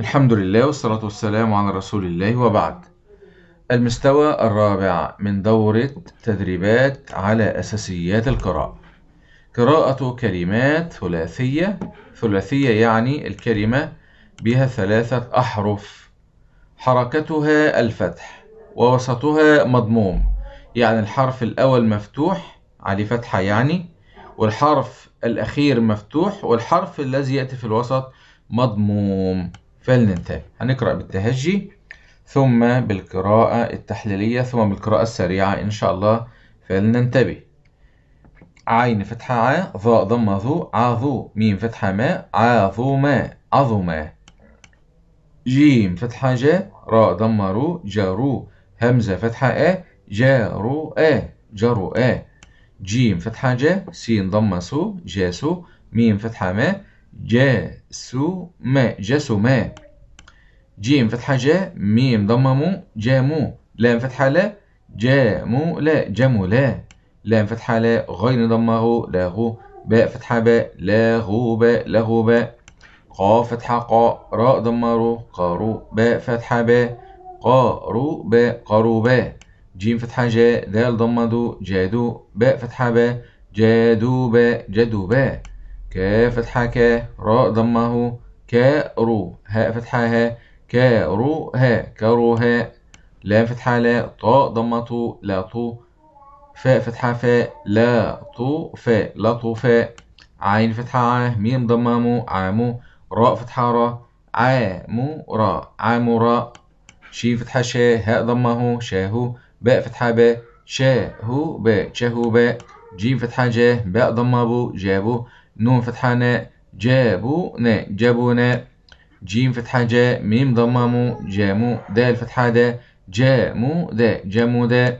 الحمد لله والصلاة والسلام على رسول الله وبعد المستوى الرابع من دورة تدريبات على أساسيات القراءة قراءة كلمات ثلاثية ثلاثية يعني الكلمة بها ثلاثة أحرف حركتها الفتح ووسطها مضموم يعني الحرف الأول مفتوح عليه فتحة يعني والحرف الأخير مفتوح والحرف الذي يأتي في الوسط مضموم فلننتهي هنقرأ بالتهجي ثم بالقراءة التحليلية ثم بالقراءة السريعة إن شاء الله فلننتبه عين فتحة ع ظاء ضمة ظو عظو ميم فتحة ما عظما عظوما جيم فتحة جا راء ضمة رو جرو همزة فتحة آ جارو آ جرو آ جيم فتحة جا سين ضمة سو جاسو ميم فتحة ما جاسو ما جيم فتحة جا ميم ضمة مو جامو لام فتحة لا جامو لا جامو لا لام فتحة لا غين ضمة غو لا باء فتحة باء لا باء لا باء قا فتحة قاء راء ضمة رو قارو باء فتحة باء قارو باء قارو باء جيم فتحة جا دال ضمة دو جادو باء فتحة باء جادو باء جادو باء ك فتحة ك راء ضمه رو هاء فتحة ها رو ها كرو ها لام فتحة لا طاء ضمة طو لا طو فاء فتحة فاء لا طو فاء لا طو فاء عين فتحة ع ميم ضمة عامو راء فتحة را عامو را عامو را شي فتحة شا هاء ضمه شاهو باء فتحة باء شاهو باء شاهو باء جيم فتحة جا باء ضمه بو جابو نون فتحة ناء جابو ناء جابو ناء جيم فتحة جاء ميم ضمامو جامو دال فتحة دا جامو دا جامو دا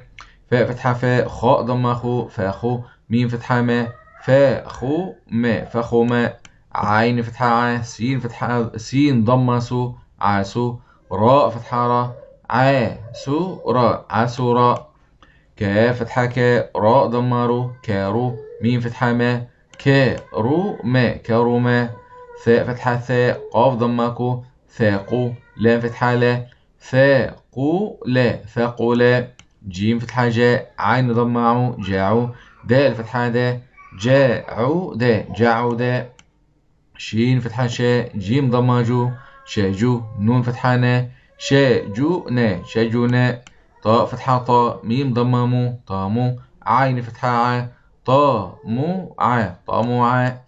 فاء فتحة فاء خاء ضماخو فاخو ميم فتحة ما فاخو ما فاخو ما عين فتحة ع سين فتحة سين ضمة عاسو راء فتحة را عاسو را عاسو را كاف فتحة كا راء ضمارو كارو ميم فتحة ما كروما كروما ثاء فتحة ثاء قاف ضمة ثاقو لام فتحة لا ثاقو لا ثاقو لا جيم فتحة جاء عين ضمة عو جاعو دال فتحة دا جاعو جاعودا شين فتحة شاء جيم ضمة جو شاجو نون فتحة نا شاجو نا شاجو نا طاء فتحة طاء ميم ضمة مو طامو عين فتحة عا طامو طامو طموعة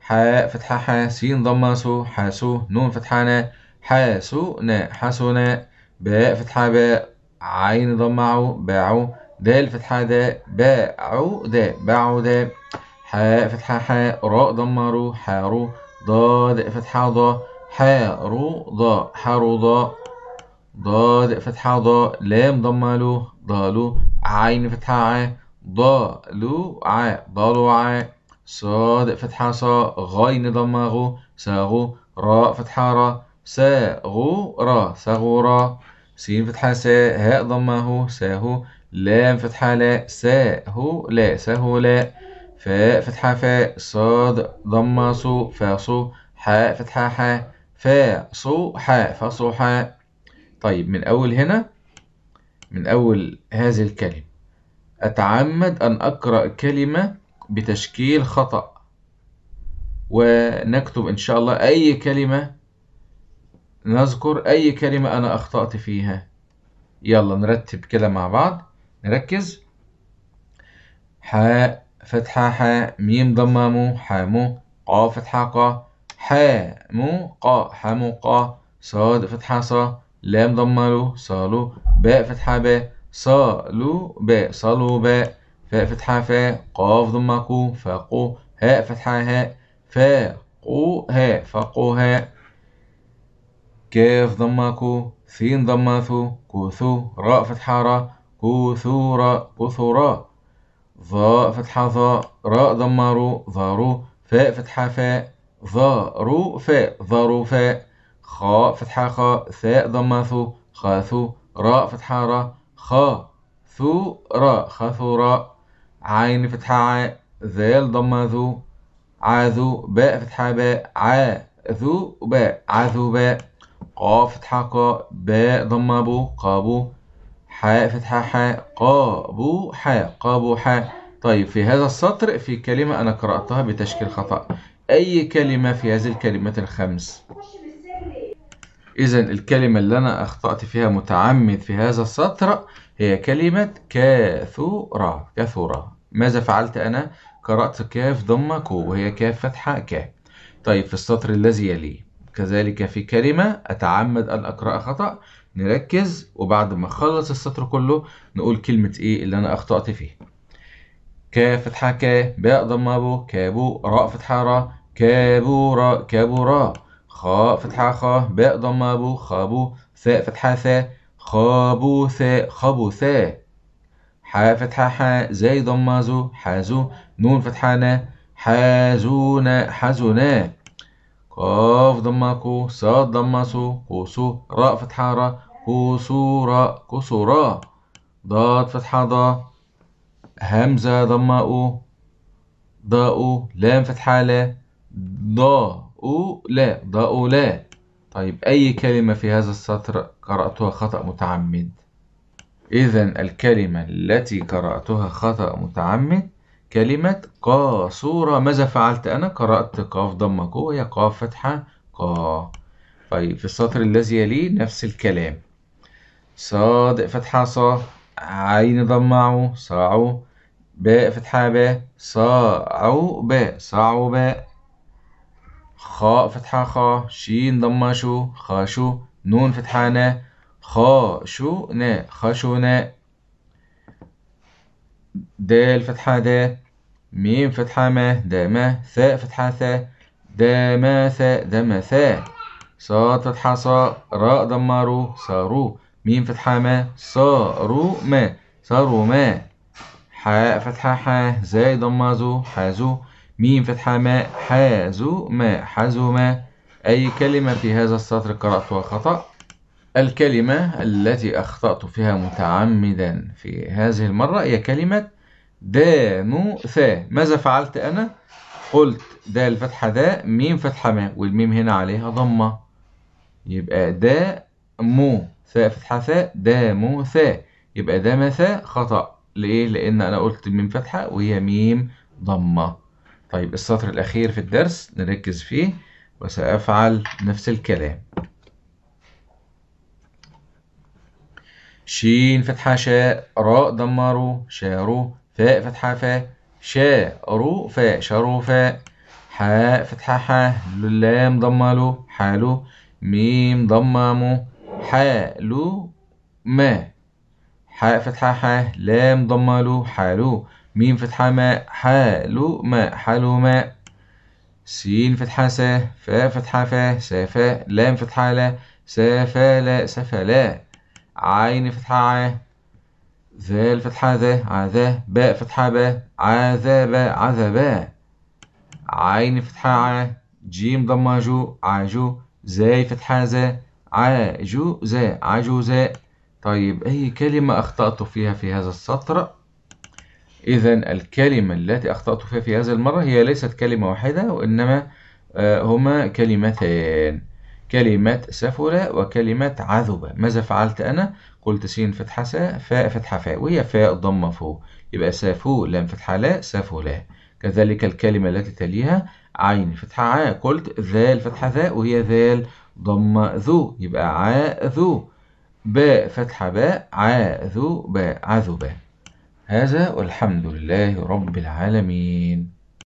حاء فتحة حا سين ضمة سو حاسو نون فتحة نا حاسو نا باء فتحة باء عين ضمة عو باعو دال فتحة داء باعو داء باعو داء حاء فتحة حاء راء ضمة رو حارو ضاد فتحة ضا حارو ضا حارو ضا ضاد فتحة ضا لام ضمة لو ضالو عين فتحة ع ضلوع ضلوعاء صاد فتحة صا غين ضمة غو ساغو راء فتحة را ساغو راء سين فتحة سا هاء ضمه ساهو لام فتحة لا ساهو لا ساهو لا فاء فتحة فاء صاد ضم صو فا صو حاء فتحة حاء فا صو حاء فا صو حاء طيب من أول هنا من أول هذه الكلمة أتعمد أن أقرأ كلمة بتشكيل خطأ ونكتب إن شاء الله أي كلمة نذكر أي كلمة أنا أخطأت فيها يلا نرتب كده مع بعض نركز حاء فتحة حاء ميم ضمة مو مو قاف فتحة قا حامو قا مو قا صاد فتحة صا لام ضمة لو صالو باء فتحة باء صالو باء صالو باء فاء فتحة فاء قاف ضمة قو فاقو هاء فتحة هاء فاقو هاء فاقو هاء كاف ضمة كو ثين ضمة ثو كوثو راء فتحة راء كوثورا راء ظاء فتحة ظاء راء ضمة رو ظارو فاء فتحة فاء ظارو فاء ظارو فاء خاء فتحة خاء ثاء ضمة ثو خاثو راء فتحة راء خ ثو را خثورا عين فتحة عاء ذال ضم ذو ذو باء فتحة باء ذو باء ذو باء ق فتحة قاء باء ضم بو قابو حاء فتحة حاء قابو حاء قابو حاء طيب في هذا السطر في كلمة أنا قرأتها بتشكيل خطأ أي كلمة في هذه الكلمات الخمس إذا الكلمة اللي أنا أخطأت فيها متعمد في هذا السطر هي كلمة كاثورة كاثورة ماذا فعلت أنا؟ قرأت كاف ضم كو وهي كاف فتحة ك طيب في السطر الذي يليه كذلك في كلمة أتعمد أن أقرأ خطأ نركز وبعد ما أخلص السطر كله نقول كلمة إيه اللي أنا أخطأت فيها كاف فتحة كا باء ضم بو كابو راء فتحة راء راء كابورا كابورا خاء فتحة خاء باء ضمة بو خابو ثاء فتحة ثاء خابو ثاء خابو ثاء حاء فتحة حاء زاي ضمة زو حازو نون فتحة نا حازونا حازونا قاف ضمة كو صاد ضمة سو قوسو راء فتحة راء قوسو راء ضاد فتحة ضا همزة ضمة أو ضاء لام فتحة لا ضا أولى لا طيب أي كلمة في هذا السطر قرأتها خطأ متعمد إذا الكلمة التي قرأتها خطأ متعمد كلمة قاصورة ماذا فعلت أنا قرأت قاف ضمة هي قاف فتحة قا طيب في السطر الذي يليه نفس الكلام صاد فتحة ص عين ضمعوا صاعوا باء فتحة باء صاعوا باء صاعوا باء خاء فتحة خاء شين ضمة شو خاشو نون فتحة نا خاشو نا خاشو نا دال فتحة دا ميم فتحة ما ما ثاء فتحة ما ثاء دا ما ثاء صاد فتحة صاء راء رو صارو ميم فتحة ما صارو ما صارو ما حاء فتحة حاء زاي ضمازو حازو ميم فتحة ماء ما ماء ما أي كلمة في هذا السطر قرأتها خطأ الكلمة التي أخطأت فيها متعمدا في هذه المرة هي كلمة دانو ثا ماذا فعلت أنا؟ قلت دا الفتحة دا ميم فتحة ما والميم هنا عليها ضمة يبقى دا مو ثاء فتحة ثاء دا مو ثاء يبقى دا ما ثاء خطأ ليه؟ لأن أنا قلت ميم فتحة وهي ميم ضمة طيب السطر الأخير في الدرس نركز فيه وسأفعل نفس الكلام شين فتحة شاء راء دمروا شاروا فاء فتحة فاء شاء رو فاء شاروا فاء حاء فتحة حاء لام ضملوا حالوا ميم ضمموا حالو ما حاء فتحة حاء لام ضملوا حالوا ميم فتحة ماء حالو ماء حالو ماء سين فتحة سا فا فتحة فا سا فا لام فتحة لا سافلا لا عين فتحة ع ذال فتحة ذا عذا باء فتحة باء عذاب عذبا عين فتحة ع جيم ضمة جو عاجو زاي فتحة زا عجو زا عجو زا طيب أي كلمة أخطأت فيها في هذا السطر إذا الكلمة التي أخطأت فيها في هذه المرة هي ليست كلمة واحدة وإنما آه، هما كلمتان كلمة سفلة وكلمة عذبة ماذا فعلت أنا؟ قلت سين فتحة سا فاء فتحة فاء وهي فاء ضمة فو يبقى سافو لام فتحة لا لا كذلك الكلمة التي تليها عين فتحة عا قلت ذال فتحة ذا وهي ذال ضمة ذو يبقى عا ذو باء فتحة باء عا ذو باء عذبة هذا والحمد لله رب العالمين